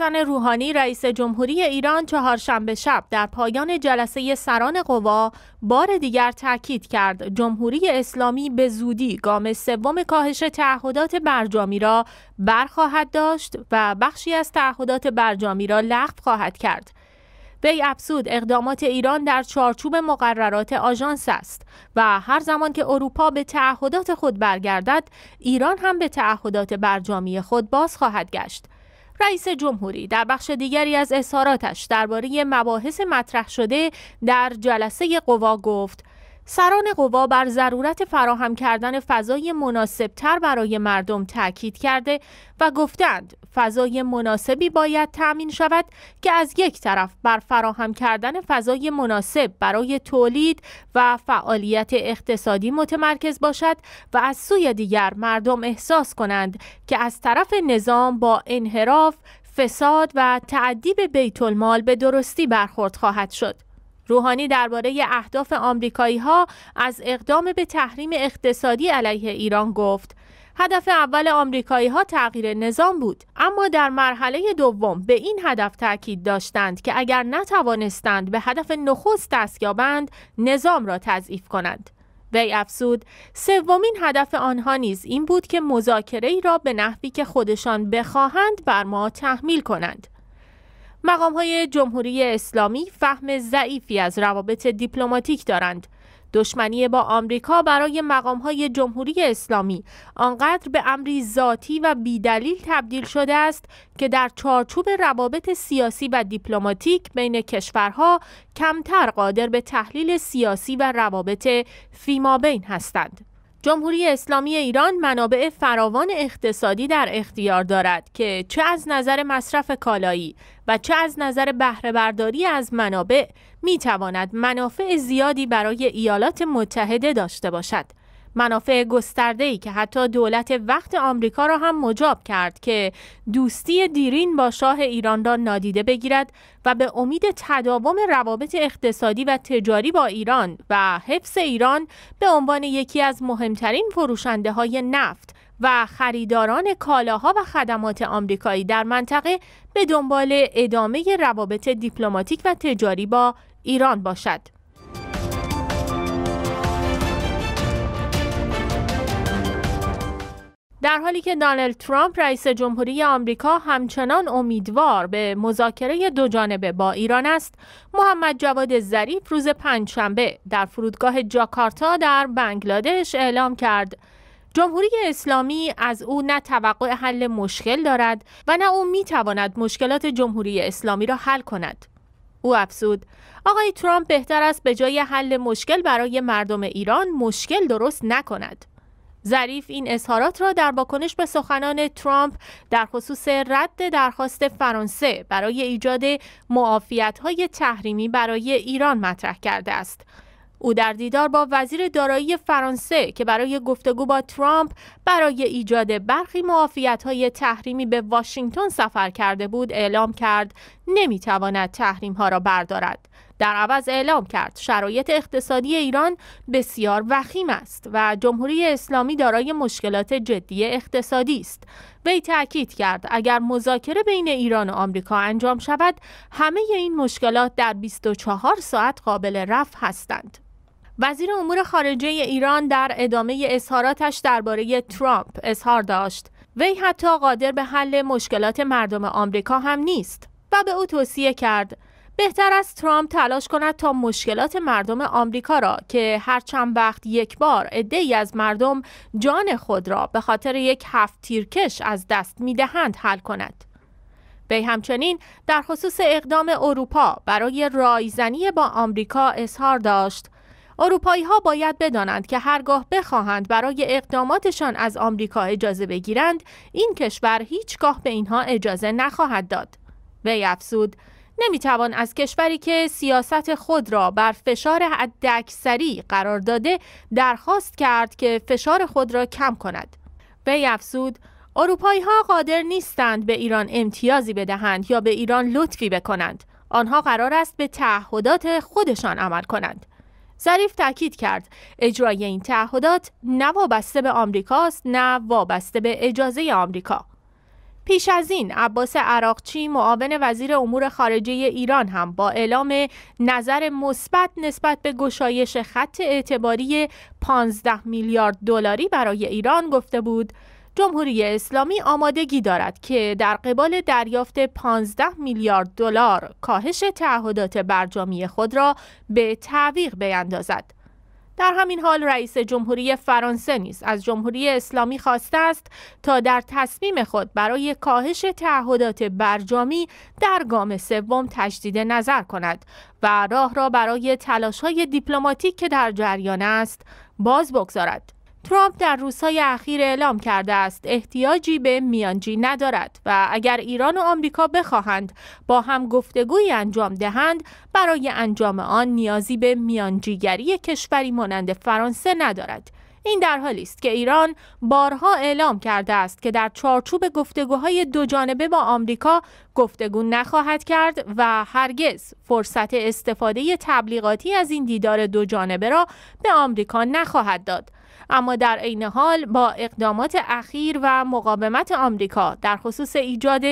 حسن روحانی رئیس جمهوری ایران چهارشنبه شب در پایان جلسه سران قوا بار دیگر تاکید کرد جمهوری اسلامی به زودی گام سوم کاهش تعهدات برجامی را برخواهد داشت و بخشی از تعهدات برجامی را لغو خواهد کرد. وی افزود اقدامات ایران در چارچوب مقررات آژانس است و هر زمان که اروپا به تعهدات خود برگردد ایران هم به تعهدات برجامی خود باز خواهد گشت. رئیس جمهوری در بخش دیگری از اظهاراتش درباره مباحث مطرح شده در جلسه قوا گفت سران قوا بر ضرورت فراهم کردن فضای تر برای مردم تاکید کرده و گفتند فضای مناسبی باید تأمین شود که از یک طرف بر فراهم کردن فضای مناسب برای تولید و فعالیت اقتصادی متمرکز باشد و از سوی دیگر مردم احساس کنند که از طرف نظام با انحراف، فساد و تعدیب بیت المال به درستی برخورد خواهد شد. روحانی درباره اهداف آمریکایی ها از اقدام به تحریم اقتصادی علیه ایران گفت هدف اول آمریکایی ها تغییر نظام بود اما در مرحله دوم به این هدف تاکید داشتند که اگر نتوانستند به هدف نخست دست یابند نظام را تضعیف کنند وی افزود سومین هدف آنها نیز این بود که مذاکره را به نحوی که خودشان بخواهند بر ما تحمیل کنند مقام های جمهوری اسلامی فهم ضعیفی از روابط دیپلماتیک دارند. دشمنی با آمریکا برای مقام های جمهوری اسلامی آنقدر به امری ذاتی و بیدلیل تبدیل شده است که در چارچوب روابط سیاسی و دیپلماتیک بین کشورها کمتر قادر به تحلیل سیاسی و روابط فیمابین هستند. جمهوری اسلامی ایران منابع فراوان اقتصادی در اختیار دارد که چه از نظر مصرف کالایی و چه از نظر بهرهبرداری از منابع میتواند منافع زیادی برای ایالات متحده داشته باشد. منافع گسترده‌ای که حتی دولت وقت آمریکا را هم مجاب کرد که دوستی دیرین با شاه ایران را نادیده بگیرد و به امید تداوم روابط اقتصادی و تجاری با ایران و حفظ ایران به عنوان یکی از مهمترین فروشنده های نفت و خریداران کالاها و خدمات آمریکایی در منطقه به دنبال ادامه روابط دیپلماتیک و تجاری با ایران باشد. در حالی که دانلد ترامپ رئیس جمهوری آمریکا همچنان امیدوار به مذاکره دو جانبه با ایران است محمد جواد ظریف روز پنجشنبه در فرودگاه جاکارتا در بنگلادش اعلام کرد جمهوری اسلامی از او نه توقع حل مشکل دارد و نه او میتواند مشکلات جمهوری اسلامی را حل کند او افزود آقای ترامپ بهتر است به جای حل مشکل برای مردم ایران مشکل درست نکند ظریف این اظهارات را در واکنش به سخنان ترامپ در خصوص رد درخواست فرانسه برای ایجاد معافیت های تحریمی برای ایران مطرح کرده است. او در دیدار با وزیر دارایی فرانسه که برای گفتگو با ترامپ برای ایجاد برخی های تحریمی به واشنگتن سفر کرده بود اعلام کرد نمیتواند ها را بردارد در عوض اعلام کرد شرایط اقتصادی ایران بسیار وخیم است و جمهوری اسلامی دارای مشکلات جدی اقتصادی است وی تاکید کرد اگر مذاکره بین ایران و آمریکا انجام شود همه این مشکلات در 24 ساعت قابل رفع هستند وزیر امور خارجه ایران در ادامه اظهاراتش درباره ترامپ اظهار داشت وی حتی قادر به حل مشکلات مردم آمریکا هم نیست و به او توصیه کرد بهتر از ترامپ تلاش کند تا مشکلات مردم آمریکا را که هر چند وقت یک بار ای از مردم جان خود را به خاطر یک هفت تیرکش از دست میدهند حل کند. وی همچنین در خصوص اقدام اروپا برای رایزنی با آمریکا اظهار داشت اروپایی ها باید بدانند که هرگاه بخواهند برای اقداماتشان از آمریکا اجازه بگیرند این کشور هیچگاه به اینها اجازه نخواهد داد وی افزود نمیتوان از کشوری که سیاست خود را بر فشار حداکثری قرار داده درخواست کرد که فشار خود را کم کند وی افزود اروپایی ها قادر نیستند به ایران امتیازی بدهند یا به ایران لطفی بکنند آنها قرار است به تعهدات خودشان عمل کنند ظریف تاکید کرد اجرای این تعهدات نه وابسته به آمریکاست نه وابسته به اجازه آمریکا پیش از این عباس عراقچی معاون وزیر امور خارجه ایران هم با اعلام نظر مثبت نسبت به گشایش خط اعتباری 15 میلیارد دلاری برای ایران گفته بود جمهوری اسلامی آمادگی دارد که در قبال دریافت 15 میلیارد دلار کاهش تعهدات برجامی خود را به تعویق بیندازد. در همین حال رئیس جمهوری فرانسه نیز از جمهوری اسلامی خواسته است تا در تصمیم خود برای کاهش تعهدات برجامی در گام سوم تجدید نظر کند و راه را برای تلاش‌های دیپلماتیک که در جریان است باز بگذارد. ترامپ در روزهای اخیر اعلام کرده است احتیاجی به میانجی ندارد و اگر ایران و آمریکا بخواهند با هم گفتگویی انجام دهند برای انجام آن نیازی به میانجیگری کشوری مانند فرانسه ندارد این در حالی است که ایران بارها اعلام کرده است که در چارچوب گفتگوهای دو جانبه با آمریکا گفتگو نخواهد کرد و هرگز فرصت استفاده تبلیغاتی از این دیدار دو جانبه را به آمریکا نخواهد داد اما در عین حال با اقدامات اخیر و مقاومت آمریکا در خصوص ایجاد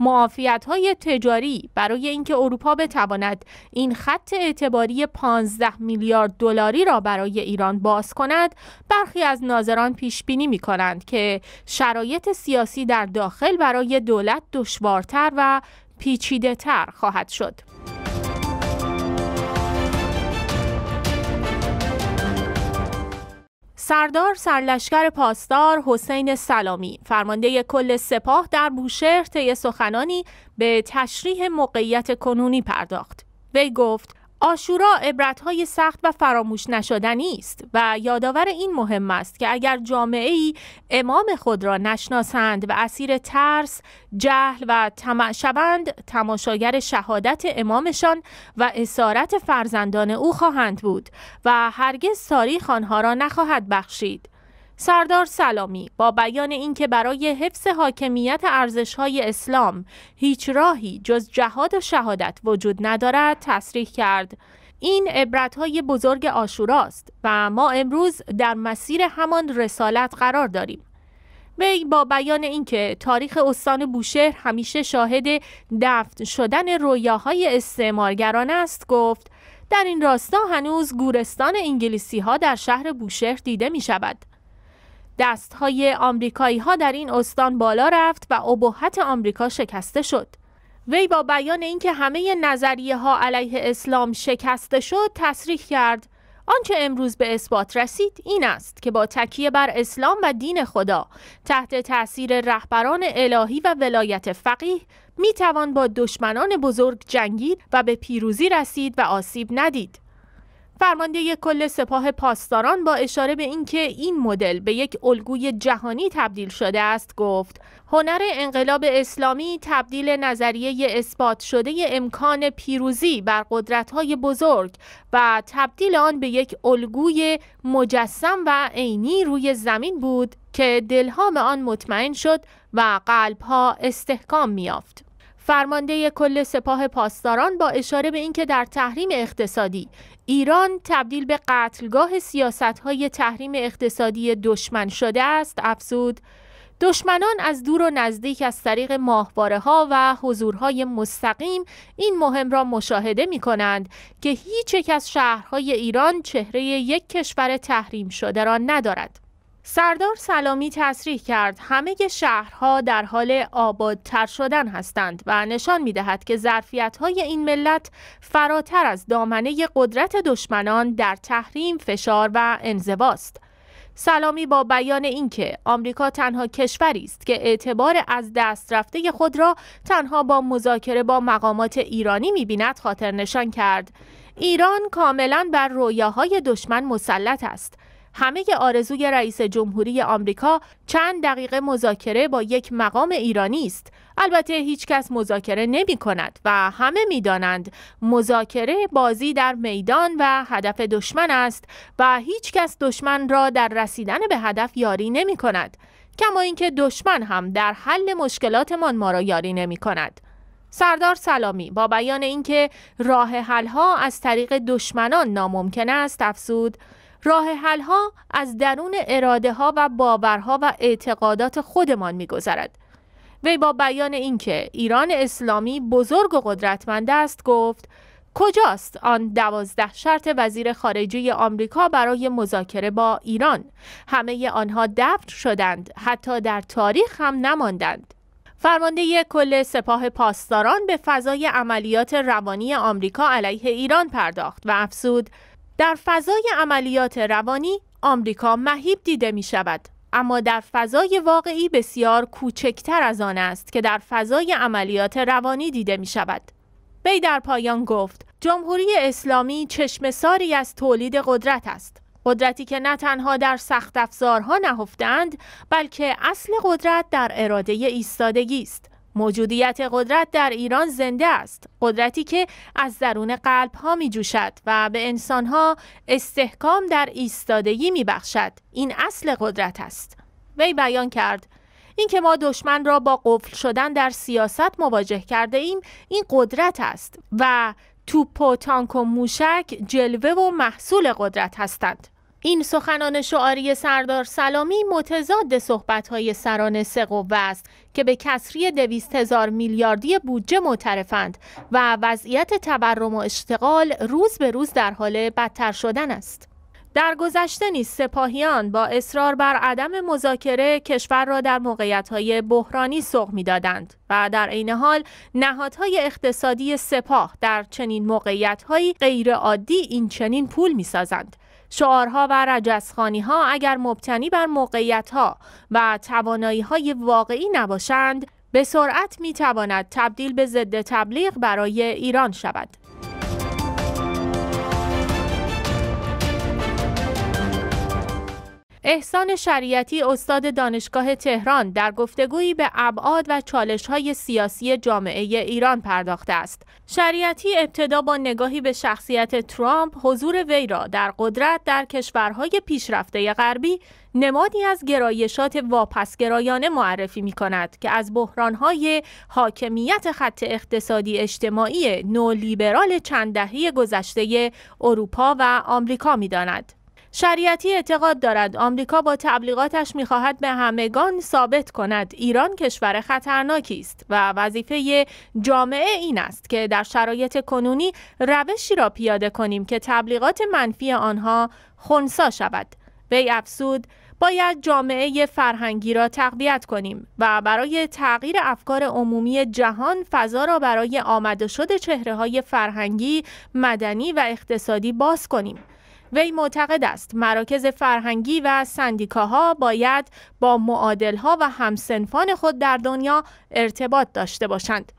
معافیت های تجاری برای اینکه اروپا بتواند این خط اعتباری 15 میلیارد دلاری را برای ایران باز کند برخی از ناظران پیش بینی می کنند که شرایط سیاسی در داخل برای دولت دشوارتر و پیچیده تر خواهد شد. سردار سرلشکر پاسدار حسین سلامی فرمانده کل سپاه در بوشهر طی سخنانی به تشریح موقعیت کنونی پرداخت وی گفت آشورا های سخت و فراموش نشدنی است و یادآور این مهم است که اگر جامعه ای امام خود را نشناسند و اسیر ترس، جهل و طمع شوند، تماشاگر شهادت امامشان و اسارت فرزندان او خواهند بود و هرگز تاریخ آنها را نخواهد بخشید. سردار سلامی با بیان اینکه برای حفظ حاکمیت ارزشهای اسلام هیچ راهی جز جهاد و شهادت وجود ندارد تصریح کرد این عبرت های بزرگ آشوراست و ما امروز در مسیر همان رسالت قرار داریم وی با بیان اینکه تاریخ استان بوشهر همیشه شاهد دفن شدن رویاهای استعمارگران است گفت در این راستا هنوز گورستان انگلیسی ها در شهر بوشهر دیده می شود دستهای آمریکایی ها در این استان بالا رفت و ابهت آمریکا شکسته شد. وی با بیان اینکه همه نظریه ها علیه اسلام شکسته شد تصریح کرد آنچه امروز به اثبات رسید این است که با تکیه بر اسلام و دین خدا تحت تاثیر رهبران الهی و ولایت فقیه می توان با دشمنان بزرگ جنگید و به پیروزی رسید و آسیب ندید فرمانده کل سپاه پاسداران با اشاره به اینکه این مدل به یک الگوی جهانی تبدیل شده است گفت هنر انقلاب اسلامی تبدیل نظریه اثبات شده امکان پیروزی بر قدرت‌های بزرگ و تبدیل آن به یک الگوی مجسم و عینی روی زمین بود که دلهام آن مطمئن شد و قلبها استحکام میافت. فرمانده کل سپاه پاسداران با اشاره به اینکه در تحریم اقتصادی ایران تبدیل به قتلگاه سیاست های تحریم اقتصادی دشمن شده است افزود دشمنان از دور و نزدیک از طریق ماهواره ها و حضورهای مستقیم این مهم را مشاهده می کنند که هیچ یک از شهرهای ایران چهره یک کشور تحریم شده را ندارد. سردار سلامی تصریح کرد همه شهرها در حال آبادتر شدن هستند و نشان می دهد که ظرفیت های این ملت فراتر از دامنه قدرت دشمنان در تحریم، فشار و انزواست. سلامی با بیان اینکه آمریکا تنها کشوری است که اعتبار از دست رفته خود را تنها با مذاکره با مقامات ایرانی میبیند خاطر نشان کرد ایران کاملا بر رویاهای دشمن مسلط است همه آرزوی رئیس جمهوری آمریکا چند دقیقه مذاکره با یک مقام ایرانی است البته هیچ کس مذاکره نمی کند و همه می دانند مذاکره بازی در میدان و هدف دشمن است و هیچ کس دشمن را در رسیدن به هدف یاری نمی کند کما اینکه دشمن هم در حل مشکلاتمان ما را یاری نمی کند سردار سلامی با بیان اینکه راه حلها از طریق دشمنان ناممکن است افزود راه حل ها از درون اراده ها و باورها و اعتقادات خودمان میگذرد. وی با بیان اینکه ایران اسلامی بزرگ و قدرتمند است گفت کجاست آن دوازده شرط وزیر خارجه آمریکا برای مذاکره با ایران همه آنها دفن شدند حتی در تاریخ هم نماندند فرمانده کل سپاه پاسداران به فضای عملیات روانی آمریکا علیه ایران پرداخت و افزود در فضای عملیات روانی آمریکا مهیب دیده می شود اما در فضای واقعی بسیار کوچکتر از آن است که در فضای عملیات روانی دیده می شود وی در پایان گفت جمهوری اسلامی چشم ساری از تولید قدرت است قدرتی که نه تنها در سخت افزارها نهفتند بلکه اصل قدرت در اراده ایستادگی است موجودیت قدرت در ایران زنده است قدرتی که از درون قلب ها می جوشد و به انسان ها استحکام در ایستادگی می بخشد این اصل قدرت است وی بیان کرد اینکه ما دشمن را با قفل شدن در سیاست مواجه کرده ایم این قدرت است و توپ و تانک و موشک جلوه و محصول قدرت هستند این سخنان شعاری سردار سلامی متضاد صحبت‌های سران سقوه است که به کسری دویست هزار میلیاردی بودجه معترفند و وضعیت تورم و اشتغال روز به روز در حال بدتر شدن است. در گذشته نیز سپاهیان با اصرار بر عدم مذاکره کشور را در موقعیت‌های بحرانی سوق می‌دادند و در عین حال نهادهای اقتصادی سپاه در چنین موقعیت‌های غیرعادی این چنین پول می‌سازند. شعارها و رجسخانی ها اگر مبتنی بر موقعیت ها و توانایی های واقعی نباشند به سرعت می تبدیل به ضد تبلیغ برای ایران شود. احسان شریعتی استاد دانشگاه تهران در گفتگویی به ابعاد و چالش‌های سیاسی جامعه ایران پرداخته است. شریعتی ابتدا با نگاهی به شخصیت ترامپ حضور وی را در قدرت در کشورهای پیشرفته غربی نمادی از گرایشات واپسگرایانه معرفی می کند که از بحرانهای حاکمیت خط اقتصادی اجتماعی نولیبرال چند دهه گذشته اروپا و آمریکا می داند. شریعتی اعتقاد دارد آمریکا با تبلیغاتش میخواهد به همگان ثابت کند ایران کشور خطرناکی است و وظیفه جامعه این است که در شرایط کنونی روشی را پیاده کنیم که تبلیغات منفی آنها خونسا شود وی افسود باید جامعه فرهنگی را تقویت کنیم و برای تغییر افکار عمومی جهان فضا را برای آمده و شد چهره های فرهنگی، مدنی و اقتصادی باز کنیم. وی معتقد است مراکز فرهنگی و سندیکاها باید با معادلها و همسنفان خود در دنیا ارتباط داشته باشند.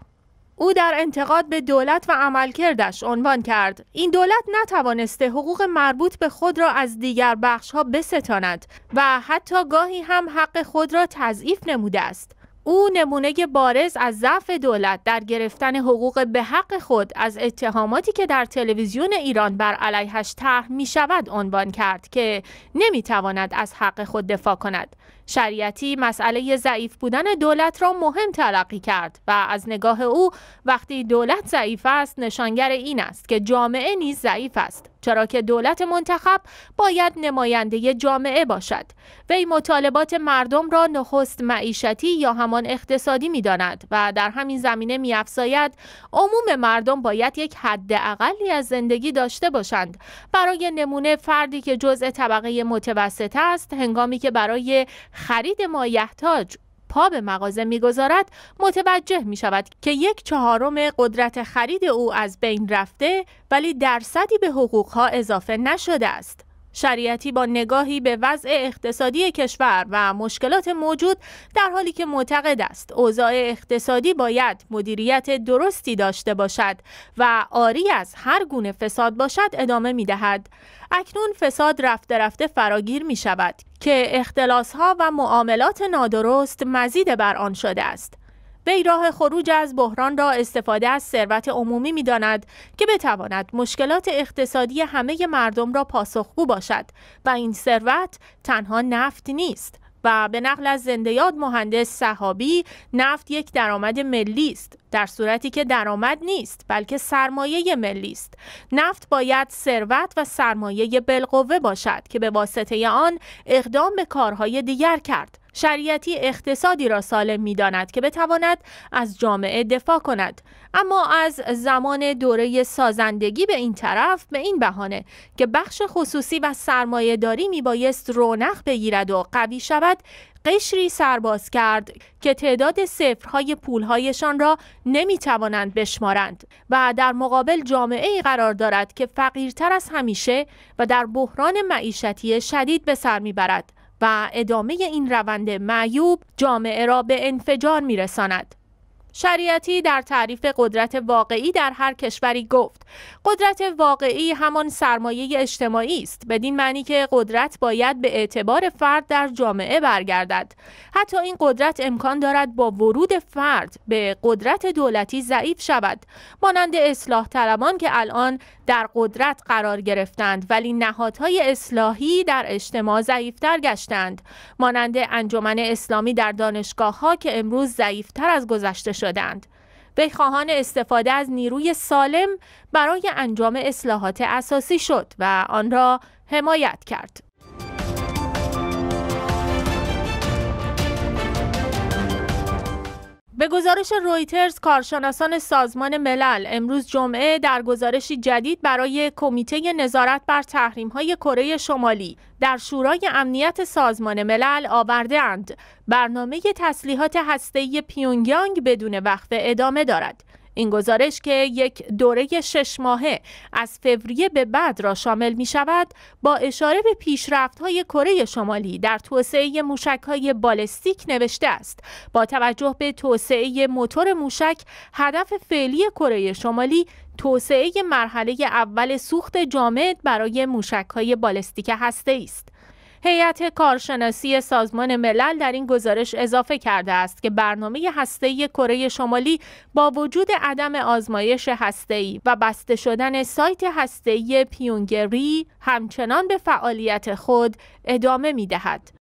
او در انتقاد به دولت و عملکردش عنوان کرد این دولت نتوانسته حقوق مربوط به خود را از دیگر بخش ها بستاند و حتی گاهی هم حق خود را تضعیف نموده است او نمونه بارز از ضعف دولت در گرفتن حقوق به حق خود از اتهاماتی که در تلویزیون ایران بر علیهش طرح می شود عنوان کرد که نمی تواند از حق خود دفاع کند. شریعتی مسئله ضعیف بودن دولت را مهم تلقی کرد و از نگاه او وقتی دولت ضعیف است نشانگر این است که جامعه نیز ضعیف است. چرا که دولت منتخب باید نماینده جامعه باشد وی مطالبات مردم را نخست معیشتی یا همان اقتصادی میداند و در همین زمینه می عموم مردم باید یک حد از زندگی داشته باشند برای نمونه فردی که جزء طبقه متوسطه است هنگامی که برای خرید مایحتاج پا به مغازه میگذارد متوجه می شود که یک چهارم قدرت خرید او از بین رفته ولی درصدی به حقوقها اضافه نشده است. شریعتی با نگاهی به وضع اقتصادی کشور و مشکلات موجود در حالی که معتقد است اوضاع اقتصادی باید مدیریت درستی داشته باشد و آری از هر گونه فساد باشد ادامه می دهد. اکنون فساد رفته رفته فراگیر می شود که اختلاس ها و معاملات نادرست مزید بر آن شده است. وی راه خروج از بحران را استفاده از ثروت عمومی می داند که بتواند مشکلات اقتصادی همه مردم را پاسخگو باشد و این ثروت تنها نفت نیست و به نقل از زندیاد مهندس صحابی نفت یک درآمد ملی است در صورتی که درآمد نیست بلکه سرمایه ملی است نفت باید ثروت و سرمایه بالقوه باشد که به واسطه آن اقدام به کارهای دیگر کرد شریعتی اقتصادی را سالم می داند که بتواند از جامعه دفاع کند اما از زمان دوره سازندگی به این طرف به این بهانه که بخش خصوصی و سرمایه داری می بایست رونق بگیرد و قوی شود قشری سرباز کرد که تعداد صفرهای پولهایشان را نمی توانند بشمارند و در مقابل جامعه ای قرار دارد که فقیرتر از همیشه و در بحران معیشتی شدید به سر می برد. و ادامه این روند معیوب جامعه را به انفجار می رساند. شریعتی در تعریف قدرت واقعی در هر کشوری گفت قدرت واقعی همان سرمایه اجتماعی است بدین معنی که قدرت باید به اعتبار فرد در جامعه برگردد حتی این قدرت امکان دارد با ورود فرد به قدرت دولتی ضعیف شود مانند اصلاح طلبان که الان در قدرت قرار گرفتند ولی نهادهای اصلاحی در اجتماع ضعیفتر گشتند مانند انجمن اسلامی در دانشگاه ها که امروز ضعیفتر از گذشته شدند به خواهان استفاده از نیروی سالم برای انجام اصلاحات اساسی شد و آن را حمایت کرد به گزارش رویترز کارشناسان سازمان ملل امروز جمعه در گزارشی جدید برای کمیته نظارت بر های کره شمالی در شورای امنیت سازمان ملل آورده اند برنامه تسلیحات هسته‌ای پیونگیانگ بدون وقفه ادامه دارد این گزارش که یک دوره شش ماهه از فوریه به بعد را شامل می شود با اشاره به پیشرفت های کره شمالی در توسعه موشک های بالستیک نوشته است با توجه به توسعه موتور موشک هدف فعلی کره شمالی توسعه مرحله اول سوخت جامد برای موشک های بالستیک هسته است هیئت کارشناسی سازمان ملل در این گزارش اضافه کرده است که برنامه هسته‌ای کره شمالی با وجود عدم آزمایش هسته‌ای و بسته شدن سایت هسته‌ای پیونگری همچنان به فعالیت خود ادامه می‌دهد.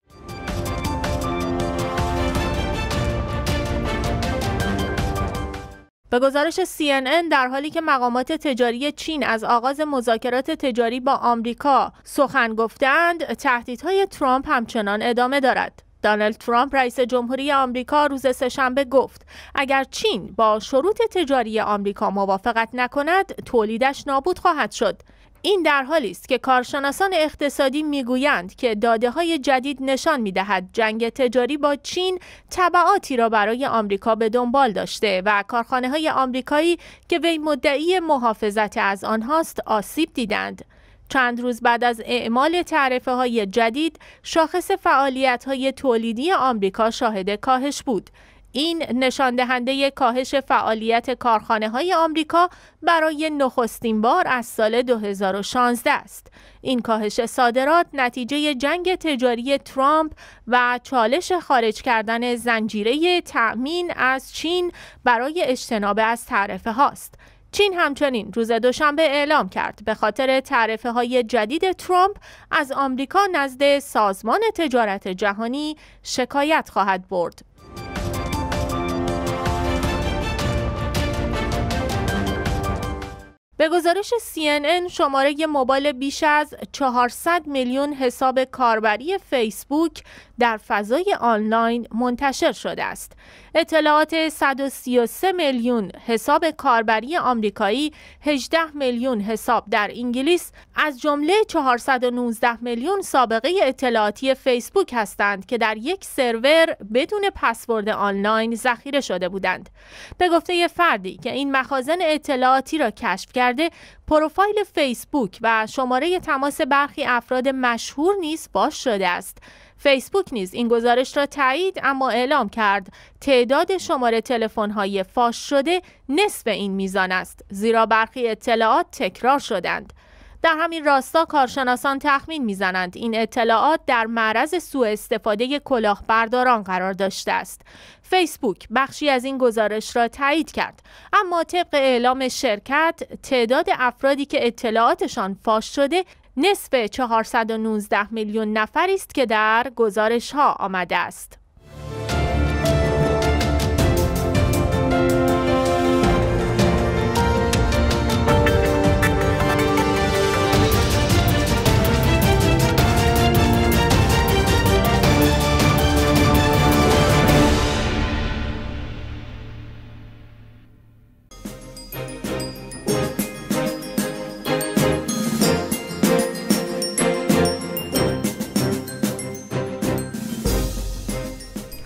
به گزارش CNN در حالی که مقامات تجاری چین از آغاز مذاکرات تجاری با آمریکا سخن گفتند، تهدیدهای ترامپ همچنان ادامه دارد. دانالد ترامپ رئیس جمهوری آمریکا روز سهشنبه گفت اگر چین با شروط تجاری آمریکا موافقت نکند تولیدش نابود خواهد شد این در حالی است که کارشناسان اقتصادی میگویند که داده های جدید نشان میدهد جنگ تجاری با چین تبعاتی را برای آمریکا به دنبال داشته و کارخانه های آمریکایی که وی مدعی محافظت از آنهاست آسیب دیدند. چند روز بعد از اعمال تعرفه های جدید شاخص فعالیت های تولیدی آمریکا شاهد کاهش بود این نشان دهنده کاهش فعالیت کارخانه های آمریکا برای نخستین بار از سال 2016 است. این کاهش صادرات نتیجه جنگ تجاری ترامپ و چالش خارج کردن زنجیره تأمین از چین برای اجتناب از تعرفه هاست. چین همچنین روز دوشنبه اعلام کرد به خاطر تعرفه های جدید ترامپ از آمریکا نزد سازمان تجارت جهانی شکایت خواهد برد. به گزارش CNN شماره موبایل بیش از 400 میلیون حساب کاربری فیسبوک در فضای آنلاین منتشر شده است. اطلاعات 133 میلیون حساب کاربری آمریکایی، 18 میلیون حساب در انگلیس از جمله 419 میلیون سابقه اطلاعاتی فیسبوک هستند که در یک سرور بدون پسورد آنلاین ذخیره شده بودند. به گفته فردی که این مخازن اطلاعاتی را کشف کرد پروفایل فیسبوک و شماره تماس برخی افراد مشهور نیز باش شده است فیسبوک نیز این گزارش را تایید اما اعلام کرد تعداد شماره تلفن‌های فاش شده نصف این میزان است زیرا برخی اطلاعات تکرار شدند در همین راستا کارشناسان تخمین میزنند این اطلاعات در معرض سوء استفاده کلاهبرداران قرار داشته است فیسبوک بخشی از این گزارش را تایید کرد اما طبق اعلام شرکت تعداد افرادی که اطلاعاتشان فاش شده نصف 419 میلیون نفری است که در گزارش ها آمده است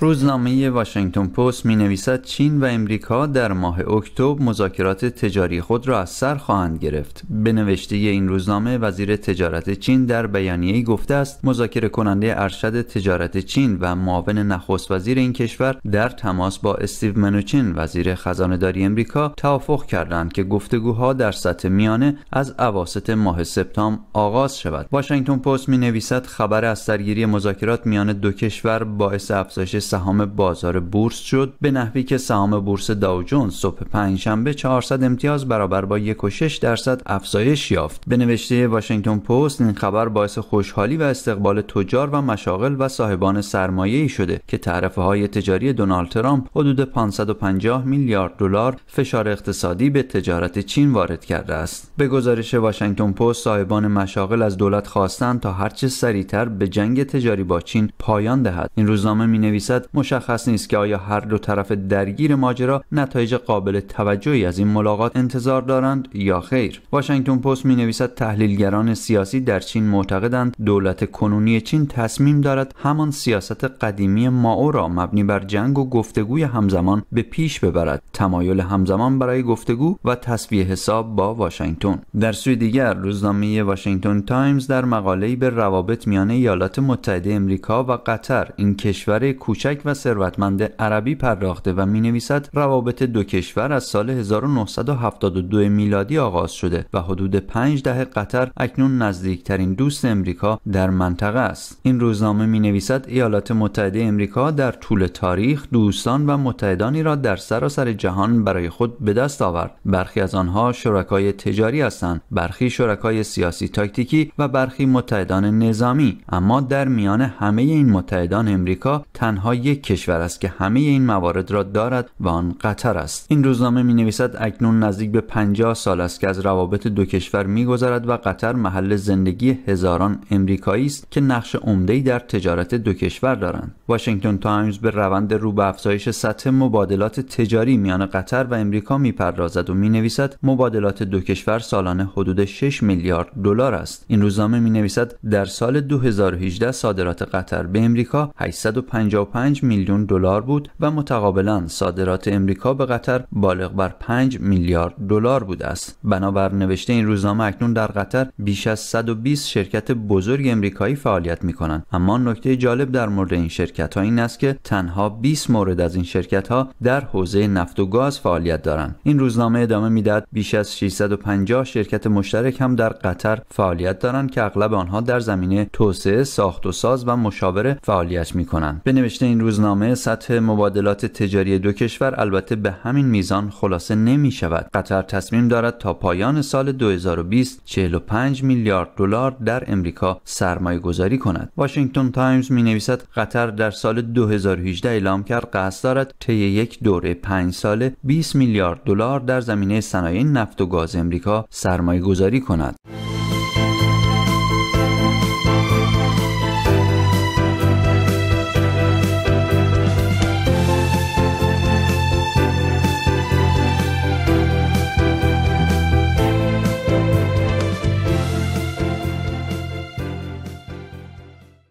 روزنامه واشنگتن پست می نویسد چین و امریکا در ماه اکتبر مذاکرات تجاری خود را از سر خواهند گرفت. به نوشته این روزنامه وزیر تجارت چین در بیانیه گفته است مذاکره کننده ارشد تجارت چین و معاون نخست وزیر این کشور در تماس با استیو منوچین وزیر خزانه داری امریکا توافق کردند که گفتگوها در سطح میانه از اواسط ماه سپتامبر آغاز شود. واشنگتن پست می نویسد خبر از سرگیری مذاکرات میان دو کشور باعث افزایش سهام بازار بورس شد به نحوی که سهام بورس داوجون جونز صبح پنجشنبه 400 امتیاز برابر با 1.6 درصد افزایش یافت به نوشته واشنگتن پست این خبر باعث خوشحالی و استقبال تجار و مشاغل و صاحبان سرمایه ای شده که تعرفه های تجاری دونالد ترامپ حدود 550 میلیارد دلار فشار اقتصادی به تجارت چین وارد کرده است به گزارش واشنگتن پست صاحبان مشاغل از دولت خواستند تا هرچه سریعتر به جنگ تجاری با چین پایان دهد این روزنامه می نویسد مشخص نیست که آیا هر دو طرف درگیر ماجرا نتایج قابل توجهی از این ملاقات انتظار دارند یا خیر واشنگتن پست می نویسد تحلیلگران سیاسی در چین معتقدند دولت کنونی چین تصمیم دارد همان سیاست قدیمی ماو را مبنی بر جنگ و گفتگوی همزمان به پیش ببرد تمایل همزمان برای گفتگو و تصویه حساب با واشنگتن در سوی دیگر روزنامه واشنگتن تایمز در مقاله‌ای به روابط میان ایالات متحده امریکا و قطر این کشور کوچک و ثروتمند عربی پرداخته و می نویسد روابط دو کشور از سال 1972 میلادی آغاز شده و حدود 5 دهه قطر اکنون نزدیکترین دوست امریکا در منطقه است این روزنامه می نویسد ایالات متحده امریکا در طول تاریخ دوستان و متحدانی را در سراسر جهان برای خود به دست آورد برخی از آنها شرکای تجاری هستند برخی شرکای سیاسی تاکتیکی و برخی متحدان نظامی اما در میان همه این متحدان امریکا تنها یک کشور است که همه این موارد را دارد و آن قطر است این روزنامه می نویسد اکنون نزدیک به 50 سال است که از روابط دو کشور میگذرد و قطر محل زندگی هزاران امریکایی است که نقش عمده‌ای در تجارت دو کشور دارند واشنگتن تایمز به روند رو به افزایش سطح مبادلات تجاری میان قطر و امریکا میپردازد و می نویسد مبادلات دو کشور سالانه حدود 6 میلیارد دلار است این روزنامه می نویسد در سال 2018 صادرات قطر به امریکا 855 5 میلیون دلار بود و متقابلا صادرات امریکا به قطر بالغ بر 5 میلیارد دلار بوده است بنابر نوشته این روزنامه اکنون در قطر بیش از 120 شرکت بزرگ امریکایی فعالیت می کنند اما نکته جالب در مورد این شرکت ها این است که تنها 20 مورد از این شرکت ها در حوزه نفت و گاز فعالیت دارند این روزنامه ادامه میدهد بیش از 650 شرکت مشترک هم در قطر فعالیت دارند که اغلب آنها در زمینه توسعه ساخت و ساز و مشاوره فعالیت می کنند به نوشته این روزنامه سطح مبادلات تجاری دو کشور البته به همین میزان خلاصه نمی شود قطر تصمیم دارد تا پایان سال 2020 45 میلیارد دلار در امریکا سرمایه گذاری کند واشنگتن تایمز می نویسد قطر در سال 2018 اعلام کرد قصد دارد طی یک دوره 5 ساله 20 میلیارد دلار در زمینه صنایع نفت و گاز امریکا سرمایه گذاری کند